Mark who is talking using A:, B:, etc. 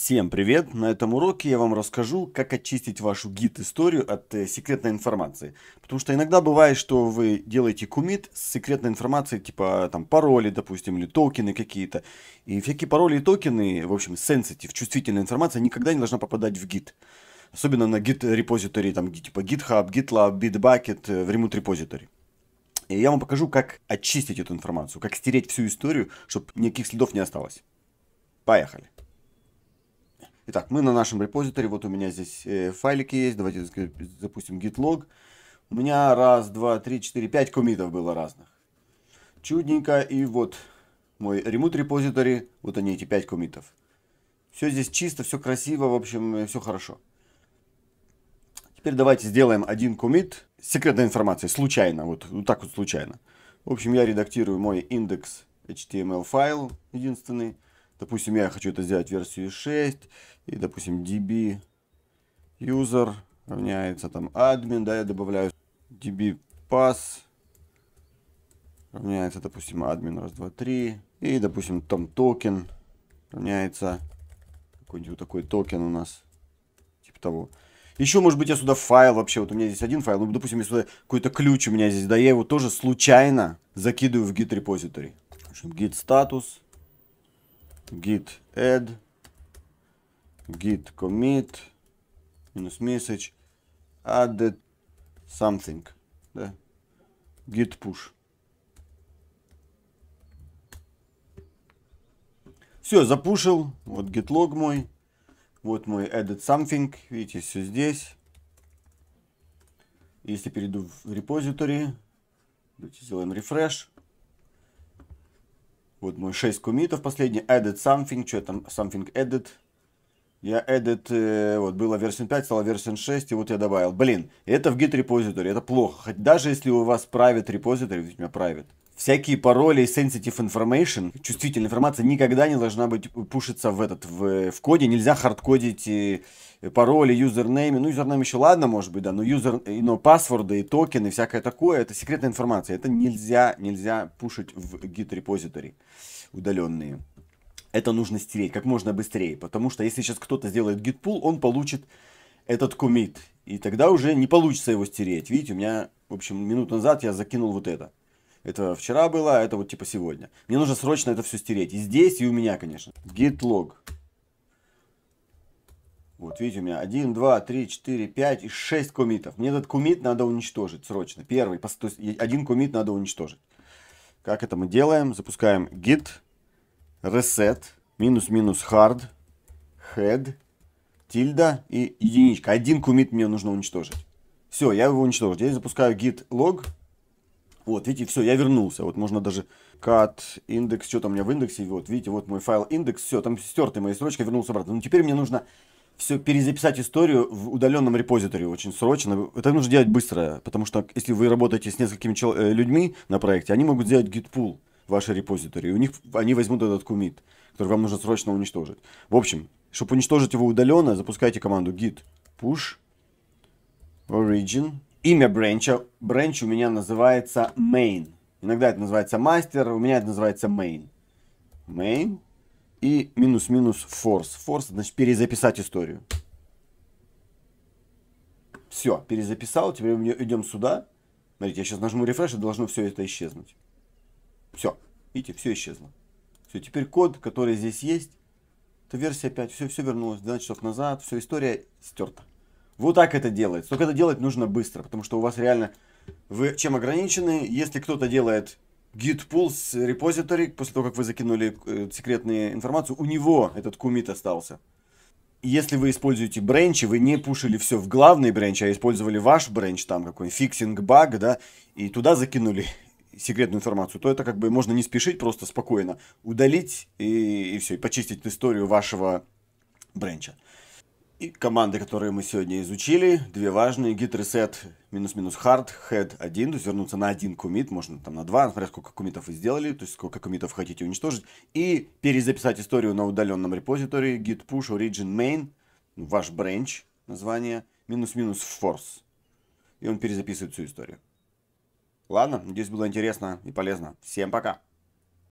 A: Всем привет! На этом уроке я вам расскажу, как очистить вашу гид-историю от э, секретной информации. Потому что иногда бывает, что вы делаете кумит с секретной информацией, типа там пароли, допустим, или токены какие-то. И всякие пароли и токены, в общем, sensitive, чувствительная информация никогда не должна попадать в гид. Особенно на гид-репозитории, там типа GitHub, GitLab, Bitbucket, э, в Remote репозитории. И я вам покажу, как очистить эту информацию, как стереть всю историю, чтобы никаких следов не осталось. Поехали! Итак, мы на нашем репозиторе, вот у меня здесь э, файлики есть, давайте запустим git log. У меня раз, два, три, четыре, пять комитов было разных. Чудненько, и вот мой ремут репозиторий, вот они эти пять комитов. Все здесь чисто, все красиво, в общем, э, все хорошо. Теперь давайте сделаем один комит с секретной информацией, случайно, вот, вот ну так вот случайно. В общем, я редактирую мой индекс HTML эм файл единственный. Допустим, я хочу это сделать версию 6. И, допустим, db user равняется там admin. Да, я добавляю db pass равняется, допустим, admin раз, два, три. И, допустим, там токен равняется какой-нибудь вот такой токен у нас. Типа того. Еще, может быть, я сюда файл вообще, вот у меня здесь один файл, ну, допустим, я сюда какой-то ключ у меня здесь, да, я его тоже случайно закидываю в git репозиторий. В общем, git статус git add, git commit, минус message, added something, да, git push. Все, запушил. Вот git log мой. Вот мой added something. Видите, все здесь. Если перейду в репозитории, давайте сделаем refresh. Вот мой 6 комитов последний. Added something. Что там? Something added. Я edit, э, вот, была версия 5, стала версия 6, и вот я добавил. Блин, это в git репозитории, это плохо. Хоть даже если у вас правит репозиторий, у меня правит всякие пароли и sensitive information, чувствительная информация никогда не должна быть пушиться в этот, в, в коде, нельзя хардкодить пароли, юзернеймы, ну юзернейм еще ладно может быть, да, но юзер, но паспорды и токены, всякое такое, это секретная информация, это нельзя, нельзя пушить в git репозитории удаленные. Это нужно стереть как можно быстрее, потому что если сейчас кто-то сделает git pull, он получит этот комит, и тогда уже не получится его стереть. Видите, у меня, в общем, минуту назад я закинул вот это это вчера было, а это вот типа сегодня. Мне нужно срочно это все стереть. И здесь, и у меня, конечно. Git log. Вот, видите, у меня 1, 2, 3, 4, 5 и 6 комитов. Мне этот комит надо уничтожить срочно. Первый, то есть один комит надо уничтожить. Как это мы делаем? Запускаем git reset минус-минус hard head тильда и единичка. Один комит мне нужно уничтожить. Все, я его уничтожил. Я запускаю git log вот, видите, все, я вернулся. Вот можно даже cut индекс, что то у меня в индексе, вот, видите, вот мой файл индекс, все, там стертый, мои строчка вернулся обратно. Но ну, теперь мне нужно все перезаписать историю в удаленном репозитории очень срочно. Это нужно делать быстро, потому что если вы работаете с несколькими чел- э, людьми на проекте, они могут сделать git гитпул вашей репозитории. У них они возьмут этот кумит, который вам нужно срочно уничтожить. В общем, чтобы уничтожить его удаленно, запускайте команду git push origin Имя бренча. Бренч у меня называется main. Иногда это называется мастер, у меня это называется main. Main и минус-минус force. Force значит перезаписать историю. Все, перезаписал. Теперь мы идем сюда. Смотрите, я сейчас нажму рефреш, и должно все это исчезнуть. Все, видите, все исчезло. Все, теперь код, который здесь есть, это версия 5, все, все вернулось 12 часов назад, все история стерта. Вот так это делается. Только это делать нужно быстро, потому что у вас реально... Вы чем ограничены? Если кто-то делает git pull с репозиторий, после того, как вы закинули э, секретную информацию, у него этот кумит остался. Если вы используете бренчи, вы не пушили все в главный бренч, а использовали ваш бренч, там какой-нибудь фиксинг баг, да, и туда закинули секретную информацию, то это как бы можно не спешить, просто спокойно удалить и, и все, и почистить историю вашего бренча. И команды, которые мы сегодня изучили, две важные. Git reset минус-минус hard, head 1, то есть вернуться на один комит, можно там на два, смотря сколько комитов вы сделали, то есть сколько комитов хотите уничтожить, и перезаписать историю на удаленном репозитории git push origin main, ну, ваш branch название, минус-минус force. И он перезаписывает всю историю. Ладно, надеюсь, было интересно и полезно. Всем пока!